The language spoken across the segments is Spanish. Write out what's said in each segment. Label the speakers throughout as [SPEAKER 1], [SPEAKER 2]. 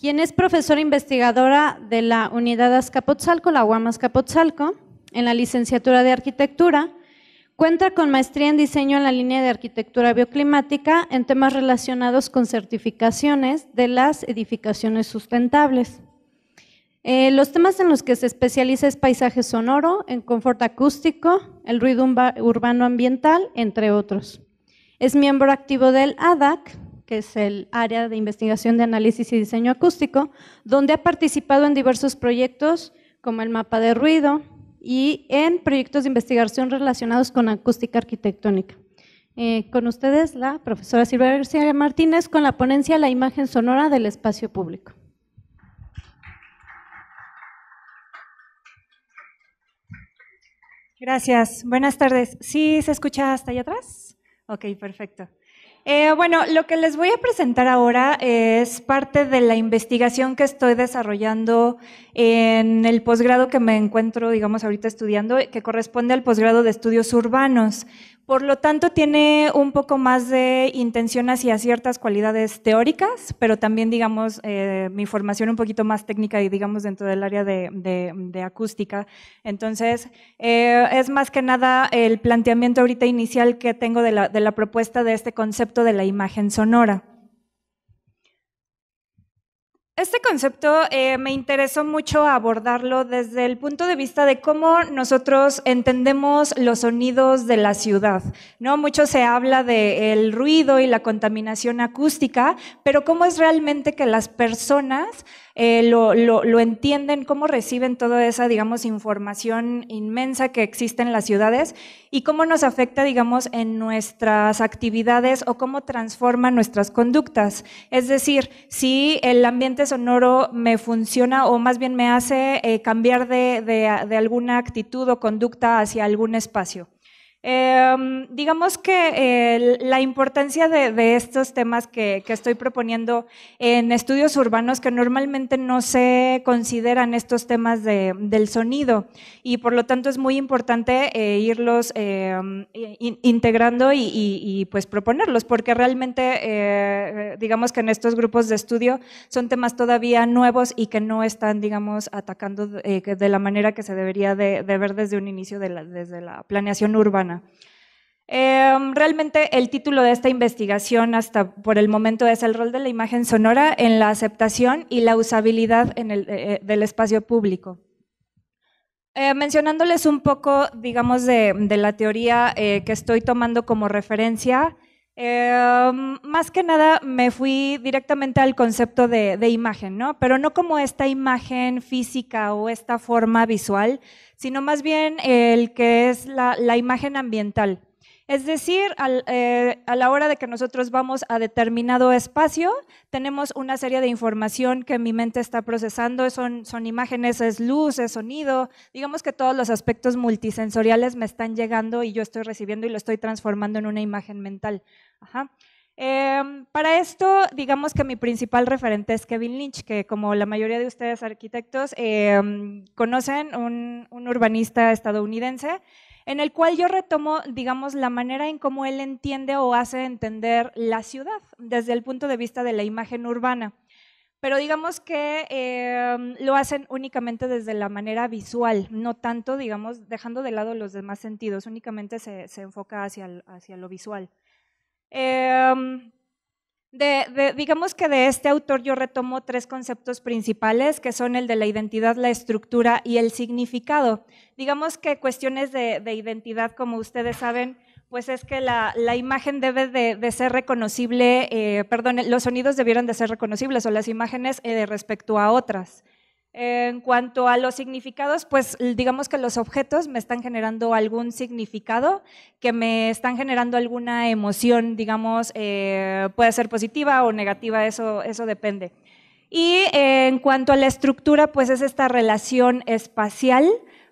[SPEAKER 1] quien es profesora investigadora de la Unidad Azcapotzalco, la UAM Azcapotzalco, en la licenciatura de Arquitectura. Cuenta con maestría en diseño en la línea de arquitectura bioclimática en temas relacionados con certificaciones de las edificaciones sustentables. Eh, los temas en los que se especializa es paisaje sonoro, en confort acústico, el ruido urbano ambiental, entre otros. Es miembro activo del ADAC, que es el área de investigación de análisis y diseño acústico, donde ha participado en diversos proyectos como el mapa de ruido y en proyectos de investigación relacionados con acústica arquitectónica. Eh, con ustedes la profesora Silvia García Martínez con la ponencia La imagen sonora del espacio público. Gracias. Buenas tardes. ¿Sí se escucha hasta allá atrás? Ok, perfecto. Eh, bueno, lo que les voy a presentar ahora es parte de la investigación que estoy desarrollando en el posgrado que me encuentro, digamos, ahorita estudiando, que corresponde al posgrado de estudios urbanos, por lo tanto, tiene un poco más de intención hacia ciertas cualidades teóricas, pero también, digamos, eh, mi formación un poquito más técnica y, digamos, dentro del área de, acústica. Entonces, eh, es más que nada el planteamiento ahorita inicial que tengo de la propuesta de este concepto de la imagen sonora. Este concepto eh, me interesó mucho abordarlo desde el punto de vista de cómo nosotros entendemos los sonidos de la ciudad. No mucho se habla del ruido y la contaminación acústica, pero cómo es realmente que las personas eh, lo, entienden, cómo reciben toda esa, digamos, información inmensa que existe en las ciudades y cómo nos afecta, digamos, en nuestras actividades o cómo transforma nuestras conductas. Es decir, si el ambiente sonoro me funciona o más bien me hace eh, cambiar de alguna actitud o conducta hacia algún espacio. Em, digamos que la importancia de, estos temas que, estoy proponiendo en estudios urbanos que normalmente no se consideran estos temas del sonido y por lo tanto es muy importante eh, irlos em, integrando y, pues proponerlos porque realmente eh, digamos que en estos grupos de estudio son temas todavía nuevos y que no están digamos atacando eh, de, la manera que se debería de, ver desde un inicio desde la planeación urbana. Em, realmente el título de esta investigación hasta por el momento es el rol de la imagen sonora en la aceptación y la usabilidad en el, eh, eh, del espacio público. Eh, mencionándoles un poco, digamos, de la teoría que estoy tomando como referencia, Em, más que nada me fui directamente al concepto de, imagen, ¿no? Pero no como esta imagen física o esta forma visual, sino más bien el que es la imagen ambiental. Es decir, eh, a la hora de que nosotros vamos a determinado espacio, tenemos una serie de información que mi mente está procesando, son, imágenes, es luz, es sonido, digamos que todos los aspectos multisensoriales me están llegando y yo estoy recibiendo y lo estoy transformando en una imagen mental. Em, para esto, digamos que mi principal referente es Kevin Lynch, que como la mayoría de ustedes arquitectos em, conocen, un urbanista estadounidense en el cual yo retomo, digamos, la manera en cómo él entiende o hace entender la ciudad desde el punto de vista de la imagen urbana. Pero digamos que em, lo hacen únicamente desde la manera visual, no tanto, digamos, dejando de lado los demás sentidos, únicamente se, enfoca hacia, hacia, lo visual. Em, digamos que de este autor yo retomo tres conceptos principales, que son el de la identidad, la estructura y el significado. Digamos que cuestiones de, identidad, como ustedes saben, pues es que la, imagen debe de, ser reconocible, eh, perdón, los sonidos debieron de ser reconocibles o las imágenes eh, respecto a otras. En cuanto a los significados, pues digamos que los objetos me están generando algún significado, que me están generando alguna emoción, digamos, eh, puede ser positiva o negativa, eso, depende. Y en cuanto a la estructura, pues es esta relación espacial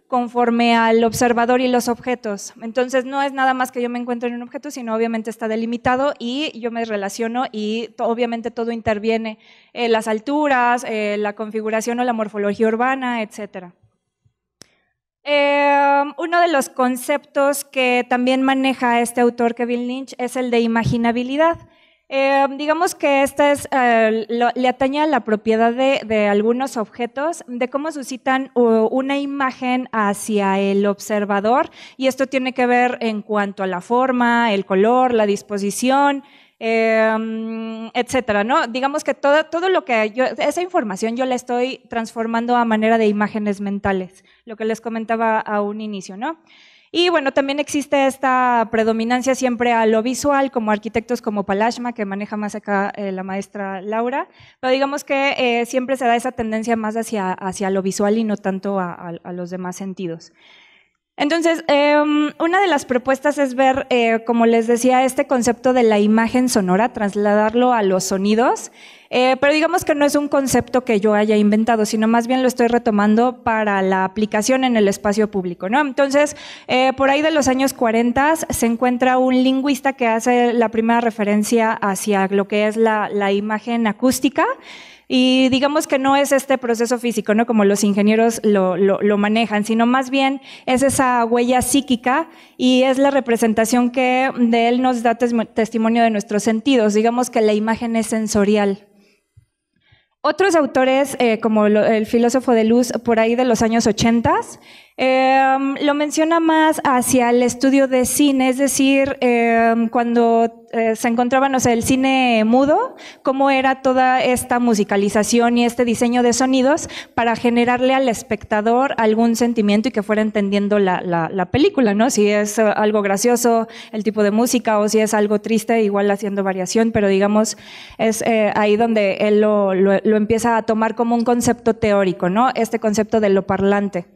[SPEAKER 1] conforme al observador y los objetos. Entonces no es nada más que yo me encuentro en un objeto, sino obviamente está delimitado y yo me relaciono y obviamente todo interviene, eh, las alturas, eh, la configuración o la morfología urbana, etc. Em, uno de los conceptos que también maneja este autor Kevin Lynch es el de imaginabilidad. Eh, digamos que esta es, eh, le atañe a la propiedad de, algunos objetos, de cómo suscitan una imagen hacia el observador, y esto tiene que ver en cuanto a la forma, el color, la disposición, em, etcétera, ¿no? Digamos que todo, lo que esa información yo la estoy transformando a manera de imágenes mentales, lo que les comentaba a un inicio, ¿no? Y bueno, también existe esta predominancia siempre a lo visual, como arquitectos como Palashma, que maneja más acá eh, la maestra Laura, pero digamos que eh, siempre se da esa tendencia más hacia, hacia lo visual y no tanto a los demás sentidos. Entonces, em, una de las propuestas es ver, eh, como les decía, este concepto de la imagen sonora, trasladarlo a los sonidos, eh, pero digamos que no es un concepto que yo haya inventado, sino más bien lo estoy retomando para la aplicación en el espacio público. ¿no? Entonces, eh, por ahí de los años 40 se encuentra un lingüista que hace la primera referencia hacia lo que es la imagen acústica. Y digamos que no es este proceso físico, ¿no? Como los ingenieros lo, manejan, sino más bien es esa huella psíquica y es la representación que de él nos da testimonio de nuestros sentidos. Digamos que la imagen es sensorial. Otros autores, eh, como el filósofo de luz por ahí de los años 80, Em, lo menciona más hacia el estudio de cine, es decir, em, cuando eh, se encontraban, o el cine mudo, cómo era toda esta musicalización y este diseño de sonidos para generarle al espectador algún sentimiento y que fuera entendiendo la, película, ¿no? Si es eh, algo gracioso, el tipo de música, o si es algo triste, igual haciendo variación, pero digamos, es eh, ahí donde él lo, lo empieza a tomar como un concepto teórico, ¿no? Este concepto de lo parlante.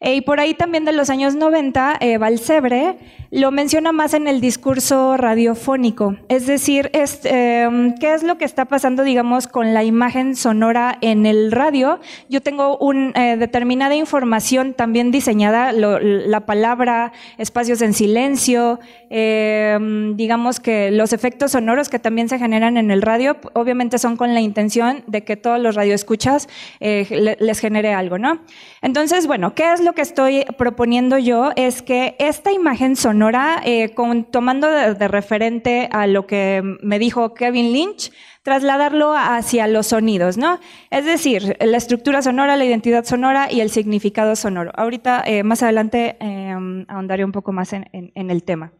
[SPEAKER 1] Eh, y por ahí también de los años 90, eh, Valsebre lo menciona más en el discurso radiofónico, es decir, em, qué es lo que está pasando, digamos, con la imagen sonora en el radio. Yo tengo una eh, determinada información también diseñada, la palabra, espacios en silencio, em, digamos que los efectos sonoros que también se generan en el radio, obviamente son con la intención de que todos los radioescuchas les genere algo, ¿no? Entonces, bueno, ¿qué es lo lo que estoy proponiendo yo es que esta imagen sonora, eh, tomando de, referente a lo que me dijo Kevin Lynch, trasladarlo hacia los sonidos, ¿no? Es decir, la estructura sonora, la identidad sonora y el significado sonoro. Ahorita, eh, más adelante, em, ahondaré un poco más en el tema.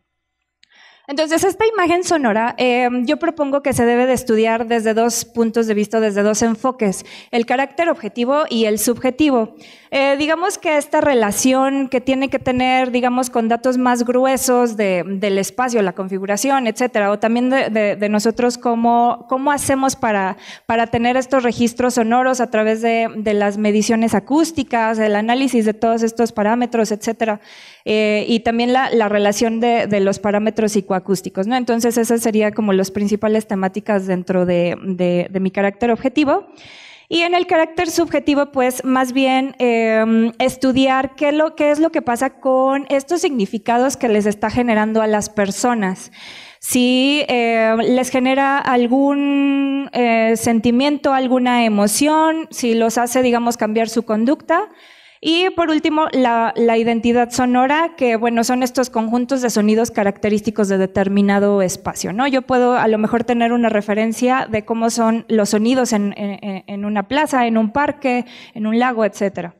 [SPEAKER 1] Entonces, esta imagen sonora em, yo propongo que se debe de estudiar desde dos puntos de vista, desde dos enfoques, el carácter objetivo y el subjetivo. Eh, digamos que esta relación que tiene que tener, digamos, con datos más gruesos del espacio, la configuración, etcétera, o también de, nosotros cómo, cómo hacemos para, para, tener estos registros sonoros a través de, las mediciones acústicas, el análisis de todos estos parámetros, etcétera. Eh, y también la, relación de, los parámetros psicoacústicos. ¿no? Entonces, esas serían como las principales temáticas dentro de, mi carácter objetivo. Y en el carácter subjetivo, pues más bien em, estudiar qué, lo, qué es lo que pasa con estos significados que les está generando a las personas si em, les genera algún eh, sentimiento, alguna emoción, si los hace, digamos, cambiar su conducta, y por último, la, identidad sonora, que bueno, son estos conjuntos de sonidos característicos de determinado espacio, ¿no? Yo puedo a lo mejor tener una referencia de cómo son los sonidos en, en una plaza, en un parque, en un lago, etcétera.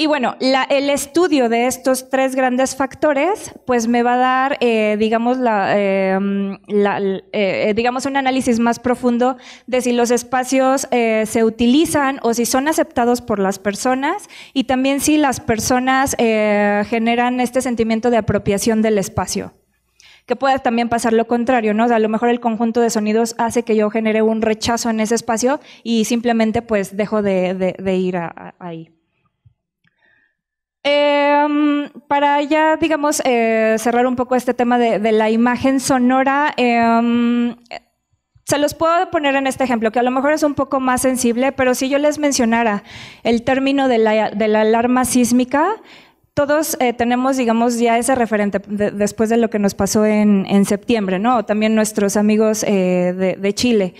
[SPEAKER 1] Y bueno, el estudio de estos tres grandes factores, pues me va a dar, eh, digamos, em, eh, eh, digamos, un análisis más profundo de si los espacios se utilizan o si son aceptados por las personas y también si las personas generan este sentimiento de apropiación del espacio que puede también pasar lo contrario, ¿no? a lo mejor el conjunto de sonidos hace que yo genere un rechazo en ese espacio y simplemente pues dejo de, ir ahí. Em, para ya, digamos, eh, cerrar un poco este tema de, la imagen sonora, em, se los puedo poner en este ejemplo, que a lo mejor es un poco más sensible, pero si yo les mencionara el término de la, alarma sísmica, todos eh, tenemos, digamos, ya ese referente después de lo que nos pasó en, septiembre, ¿no? También nuestros amigos eh, de Chile.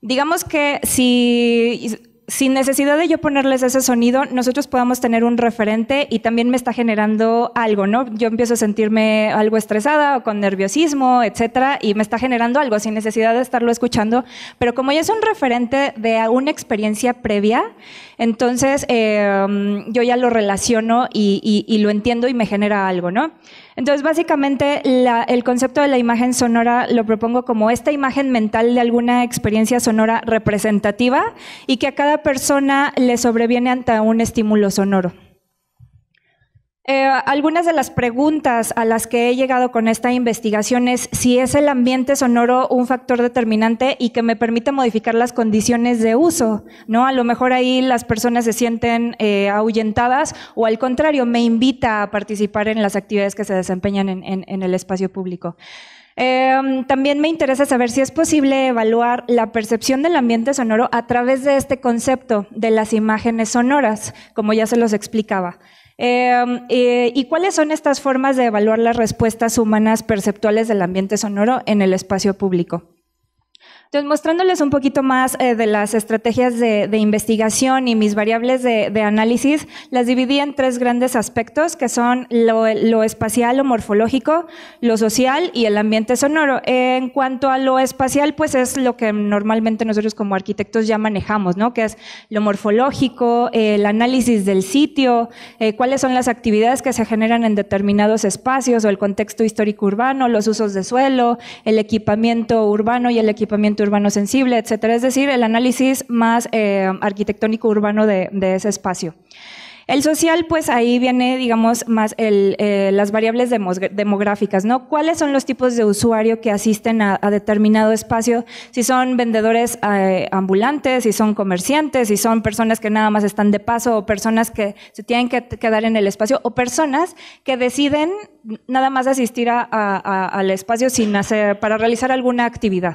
[SPEAKER 1] Digamos que si sin necesidad de yo ponerles ese sonido, nosotros podamos tener un referente y también me está generando algo, ¿no? Yo empiezo a sentirme algo estresada o con nerviosismo, etcétera, y me está generando algo sin necesidad de estarlo escuchando. Pero como ya es un referente de una experiencia previa, entonces em, yo ya lo relaciono y lo entiendo y me genera algo, ¿no? Entonces, básicamente, el concepto de la imagen sonora lo propongo como esta imagen mental de alguna experiencia sonora representativa y que a cada persona le sobreviene ante un estímulo sonoro. Eh, algunas de las preguntas a las que he llegado con esta investigación es si es el ambiente sonoro un factor determinante y que me permite modificar las condiciones de uso, A lo mejor ahí las personas se sienten eh, ahuyentadas o al contrario, me invita a participar en las actividades que se desempeñan en, el espacio público. Em, también me interesa saber si es posible evaluar la percepción del ambiente sonoro a través de este concepto de las imágenes sonoras, como ya se los explicaba. Em, eh, ¿Y cuáles son estas formas de evaluar las respuestas humanas perceptuales del ambiente sonoro en el espacio público? Entonces, mostrándoles un poquito más eh, de las estrategias de, investigación y mis variables de, análisis, las dividí en tres grandes aspectos, que son lo, espacial o morfológico, lo social y el ambiente sonoro. en cuanto a lo espacial, pues es lo que normalmente nosotros como arquitectos ya manejamos, ¿no? Que es lo morfológico, eh, el análisis del sitio, eh, cuáles son las actividades que se generan en determinados espacios o el contexto histórico urbano, los usos de suelo, el equipamiento urbano y el equipamiento urbano sensible, etcétera, es decir, el análisis más eh, arquitectónico urbano de, ese espacio. El social, pues ahí viene, digamos, más eh, las variables demográficas, ¿no? ¿Cuáles son los tipos de usuario que asisten a, determinado espacio? Si son vendedores eh, ambulantes, si son comerciantes, si son personas que nada más están de paso o personas que se tienen que quedar en el espacio o personas que deciden nada más asistir al espacio sin hacer, para realizar alguna actividad.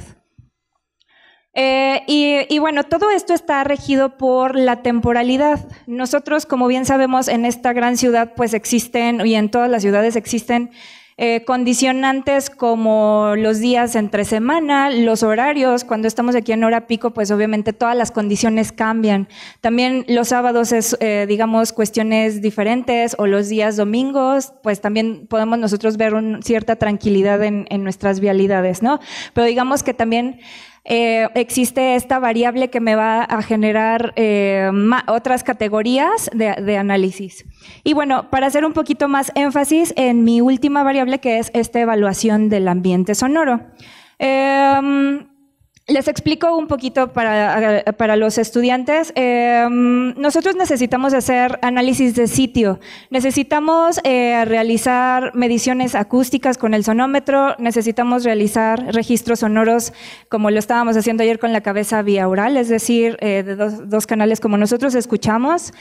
[SPEAKER 1] Eh, y, bueno, todo esto está regido por la temporalidad. Nosotros, como bien sabemos, en esta gran ciudad, pues existen, y en todas las ciudades existen eh, condicionantes como los días entre semana, los horarios, cuando estamos aquí en hora pico, pues obviamente todas las condiciones cambian. También los sábados es, eh, digamos, cuestiones diferentes o los días domingos, pues también podemos nosotros ver una cierta tranquilidad en, en nuestras vialidades, ¿no? Pero digamos que también eh, existe esta variable que me va a generar eh, otras categorías de, análisis. Y bueno, para hacer un poquito más énfasis en mi última variable que es esta evaluación del ambiente sonoro. Em, les explico un poquito para, para los estudiantes. Em, nosotros necesitamos hacer análisis de sitio, necesitamos eh, realizar mediciones acústicas con el sonómetro, necesitamos realizar registros sonoros como lo estábamos haciendo ayer con la cabeza vía oral, es decir, eh, de dos canales como nosotros escuchamos.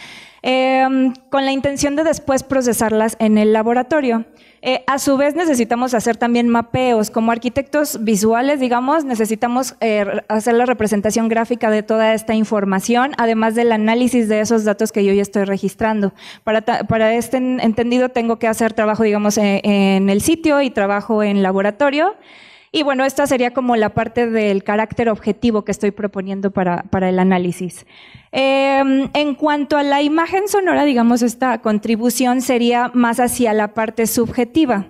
[SPEAKER 1] Em, con la intención de después procesarlas en el laboratorio. Eh, a su vez necesitamos hacer también mapeos. Como arquitectos visuales, digamos, necesitamos eh, hacer la representación gráfica de toda esta información, además del análisis de esos datos que yo ya estoy registrando. Para, para este entendido tengo que hacer trabajo, digamos, en, en el sitio y trabajo en laboratorio. Y bueno, esta sería como la parte del carácter objetivo que estoy proponiendo para, el análisis. Em, en cuanto a la imagen sonora, digamos, esta contribución sería más hacia la parte subjetiva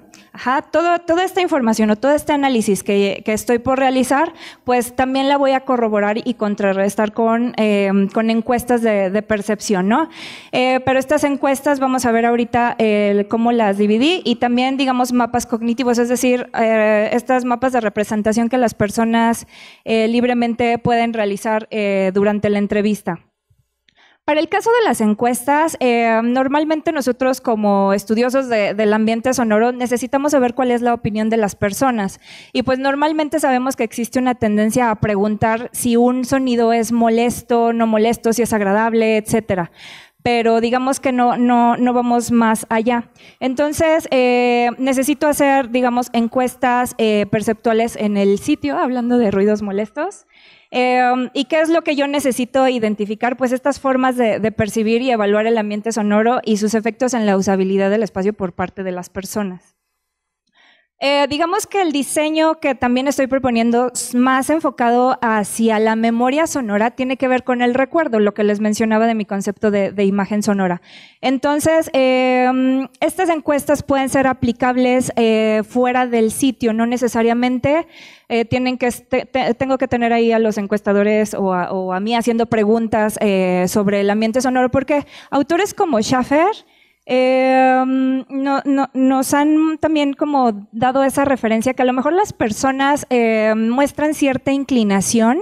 [SPEAKER 1] toda esta información o todo este análisis que, estoy por realizar, pues también la voy a corroborar y contrarrestar con, em, encuestas de, percepción, ¿no? Eh, pero estas encuestas vamos a ver ahorita cómo las dividí y también, digamos, mapas cognitivos, es decir, eh, estas mapas de representación que las personas eh, libremente pueden realizar durante la entrevista. Para el caso de las encuestas, eh, normalmente nosotros como estudiosos del ambiente sonoro necesitamos saber cuál es la opinión de las personas. Y pues normalmente sabemos que existe una tendencia a preguntar si un sonido es molesto, no molesto, si es agradable, etcétera pero digamos que no, no, no vamos más allá. Entonces, eh, necesito hacer, digamos, encuestas eh, perceptuales en el sitio, hablando de ruidos molestos. Em, ¿Y qué es lo que yo necesito identificar? Pues estas formas de, percibir y evaluar el ambiente sonoro y sus efectos en la usabilidad del espacio por parte de las personas. Eh, digamos que el diseño que también estoy proponiendo más enfocado hacia la memoria sonora tiene que ver con el recuerdo, lo que les mencionaba de mi concepto de, imagen sonora. Entonces, em, estas encuestas pueden ser aplicables eh, fuera del sitio, no necesariamente eh, tienen que este, tengo que tener ahí a los encuestadores o a, o a mí haciendo preguntas sobre el ambiente sonoro, porque autores como Schaffer Em, nos han también como dado esa referencia que a lo mejor las personas eh, muestran cierta inclinación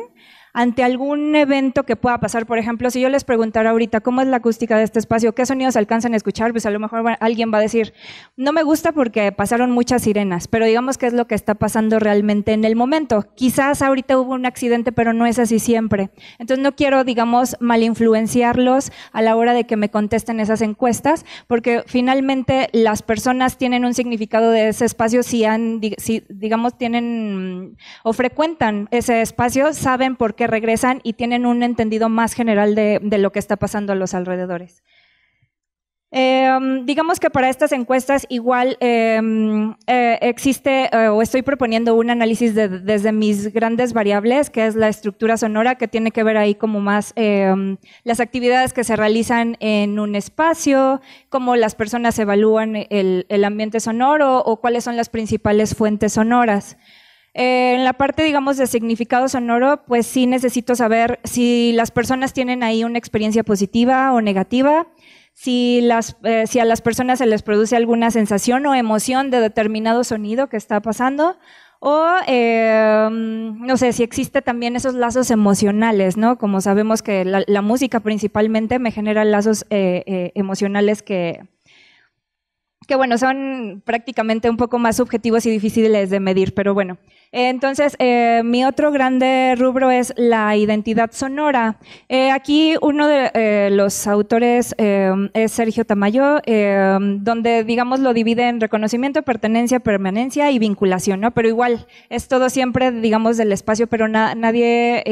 [SPEAKER 1] ante algún evento que pueda pasar. Por ejemplo, si yo les preguntara ahorita cómo es la acústica de este espacio, qué sonidos alcanzan a escuchar, pues a lo mejor alguien va a decir, no me gusta porque pasaron muchas sirenas, pero digamos que es lo que está pasando realmente en el momento. Quizás ahorita hubo un accidente, pero no es así siempre. Entonces no quiero, digamos, malinfluenciarlos a la hora de que me contesten esas encuestas, porque finalmente las personas tienen un significado de ese espacio si, han, si digamos, tienen o frecuentan ese espacio, saben por qué regresan y tienen un entendido más general de, lo que está pasando a los alrededores. Em, digamos que para estas encuestas igual em, eh, existe eh, o estoy proponiendo un análisis desde mis grandes variables, que es la estructura sonora, que tiene que ver ahí como más em, las actividades que se realizan en un espacio, cómo las personas evalúan el ambiente sonoro o cuáles son las principales fuentes sonoras. Eh, en la parte, digamos, de significado sonoro, pues sí necesito saber si las personas tienen ahí una experiencia positiva o negativa, si, las, eh, a las personas se les produce alguna sensación o emoción de determinado sonido que está pasando, o em, no sé si existe también esos lazos emocionales, ¿no? Como sabemos que la, música principalmente me genera lazos eh, emocionales que, que bueno, son prácticamente un poco más subjetivos y difíciles de medir, pero bueno. Entonces, eh, mi otro grande rubro es la identidad sonora. Eh, aquí uno de eh, los autores es Sergio Tamayo, donde digamos lo divide en reconocimiento, pertenencia, permanencia y vinculación, ¿no? Pero igual, es todo siempre, digamos, del espacio, pero nadie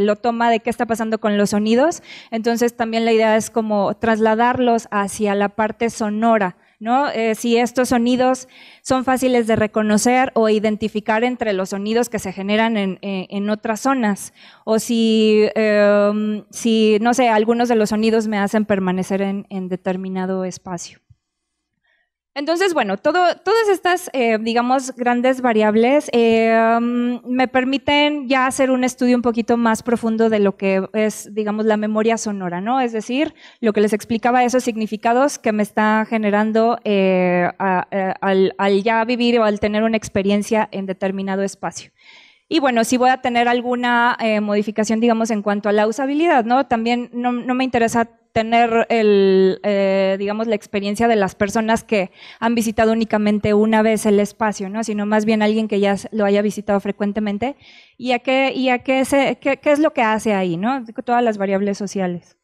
[SPEAKER 1] lo toma de qué está pasando con los sonidos. Entonces, también la idea es como trasladarlos hacia la parte sonora ¿no? Eh, si estos sonidos son fáciles de reconocer o identificar entre los sonidos que se generan en, eh, otras zonas, o em, si, no sé, algunos de los sonidos me hacen permanecer en determinado espacio. Entonces, bueno, todo, todas estas, eh, digamos, grandes variables eh, mm, me permiten ya hacer un estudio un poquito más profundo de lo que es, digamos, la memoria sonora, ¿no? Es decir, lo que les explicaba, esos significados que me está generando eh, al, ya vivir o al tener una experiencia en determinado espacio. Y bueno, si voy a tener alguna modificación, digamos, en cuanto a la usabilidad, ¿no? También no, me interesa tener el, eh, digamos, la experiencia de las personas que han visitado únicamente una vez el espacio, ¿no? Sino más bien alguien que ya lo haya visitado frecuentemente. ¿Y a qué, y a qué, qué, es lo que hace ahí, ¿no? Todas las variables sociales.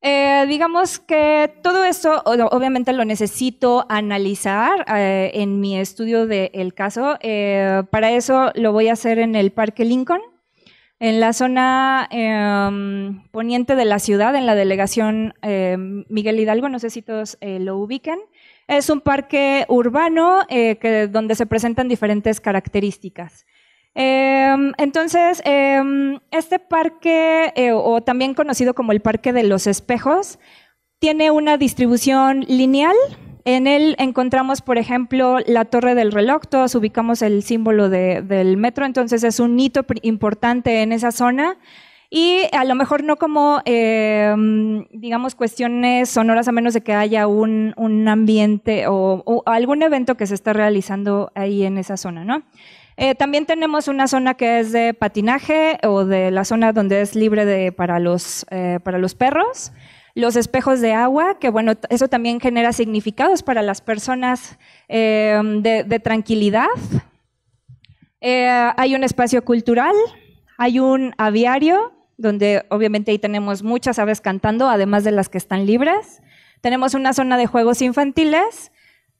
[SPEAKER 1] Eh, digamos que todo esto obviamente lo necesito analizar eh, en mi estudio del caso. para eso lo voy a hacer en el Parque Lincoln en la zona em, poniente de la ciudad, en la delegación em, Miguel Hidalgo, no sé si todos eh, lo ubiquen. Es un parque urbano eh, donde se presentan diferentes características. Em, entonces, este parque, eh, o también conocido como el Parque de los Espejos, tiene una distribución lineal, en él encontramos, por ejemplo, la torre del reloj, todos ubicamos el símbolo del metro, entonces es un hito importante en esa zona. Y a lo mejor no como, em, digamos, cuestiones sonoras, a menos de que haya un, ambiente o, algún evento que se está realizando ahí en esa zona, ¿no? Eh, también tenemos una zona que es de patinaje o de la zona donde es libre para, los, eh, para los perros los espejos de agua, que bueno, eso también genera significados para las personas eh, de, tranquilidad. Eh, hay un espacio cultural, hay un aviario, donde obviamente ahí tenemos muchas aves cantando, además de las que están libres. Tenemos una zona de juegos infantiles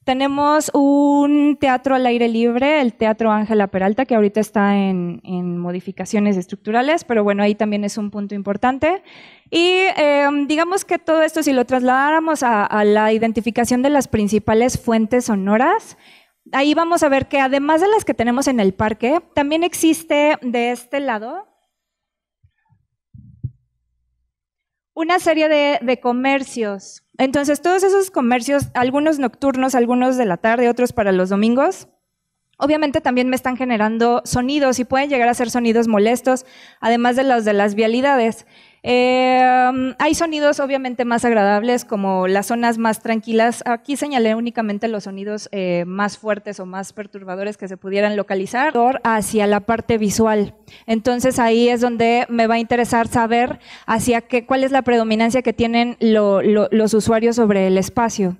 [SPEAKER 1] tenemos un teatro al aire libre, el Teatro Ángela Peralta, que ahorita está en, modificaciones estructurales, pero bueno, ahí también es un punto importante. Y em, digamos que todo esto, si lo trasladáramos a la identificación de las principales fuentes sonoras, ahí vamos a ver que además de las que tenemos en el parque, también existe de este lado, una serie de, comercios. Entonces, todos esos comercios, algunos nocturnos, algunos de la tarde, otros para los domingos, obviamente también me están generando sonidos y pueden llegar a ser sonidos molestos, además de los de las vialidades. Eh, hay sonidos obviamente más agradables como las zonas más tranquilas. Aquí señalé únicamente los sonidos eh, más fuertes o más perturbadores que se pudieran localizar hacia la parte visual. Entonces ahí es donde me va a interesar saber hacia qué, cuál es la predominancia que tienen los usuarios sobre el espacio.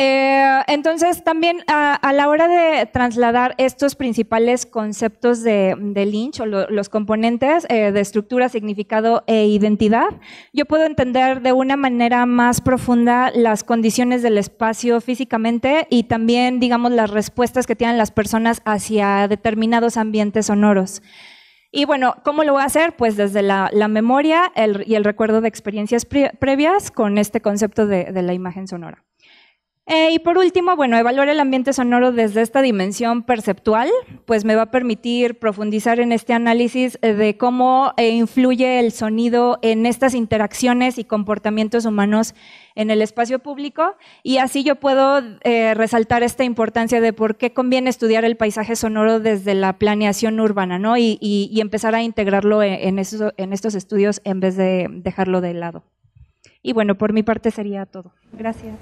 [SPEAKER 1] Eh, entonces, también a, la hora de trasladar estos principales conceptos de, Lynch o los componentes eh, de estructura, significado e identidad, yo puedo entender de una manera más profunda las condiciones del espacio físicamente y también, digamos, las respuestas que tienen las personas hacia determinados ambientes sonoros. Y bueno, ¿cómo lo voy a hacer? Pues desde la, memoria y el recuerdo de experiencias previas con este concepto de la imagen sonora. Eh, y por último, bueno, evaluar el ambiente sonoro desde esta dimensión perceptual, pues me va a permitir profundizar en este análisis eh, de cómo eh, influye el sonido en estas interacciones y comportamientos humanos en el espacio público y así yo puedo resaltar esta importancia de por qué conviene estudiar el paisaje sonoro desde la planeación urbana, ¿no? Y, empezar a integrarlo en, en estos estudios en vez de dejarlo de lado. Y bueno, por mi parte sería todo. Gracias.